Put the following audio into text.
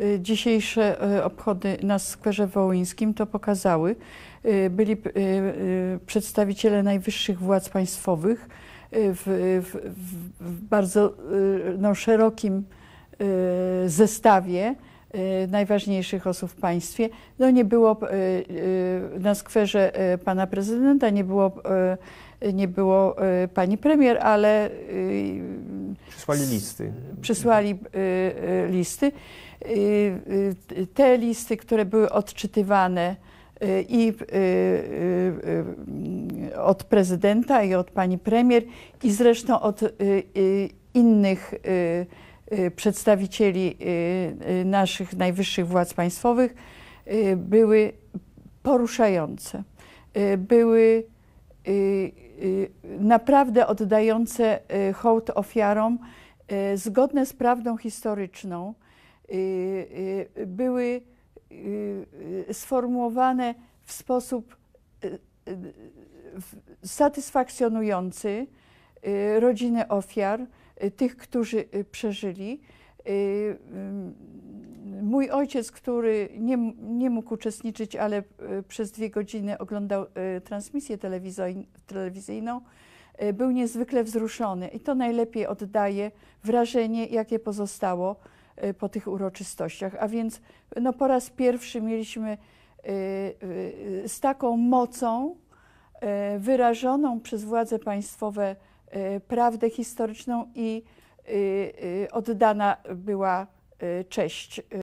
Y, dzisiejsze y, obchody na Skwerze Wołyńskim to pokazały. Y, byli przedstawiciele najwyższych władz państwowych w, w, w bardzo no, szerokim zestawie najważniejszych osób w państwie. No nie było na skwerze pana prezydenta, nie było, nie było pani premier, ale Przysłali listy. Przysłali y, y, listy. Y, te listy, które były odczytywane i od prezydenta, i od pani premier, i zresztą od innych przedstawicieli naszych najwyższych władz państwowych, były poruszające. Były naprawdę oddające y, hołd ofiarom, y, zgodne z prawdą historyczną, y, były sformułowane w sposób satysfakcjonujący rodziny ofiar, tych, którzy przeżyli. Mm, mój ojciec, który nie, nie mógł uczestniczyć, ale przez dwie godziny oglądał transmisję telewizyjną, Y, był niezwykle wzruszony i to najlepiej oddaje wrażenie, jakie pozostało y, po tych uroczystościach. A więc no, po raz pierwszy mieliśmy y, z taką mocą wyrażoną przez władze państwowe prawdę historyczną i oddana była cześć.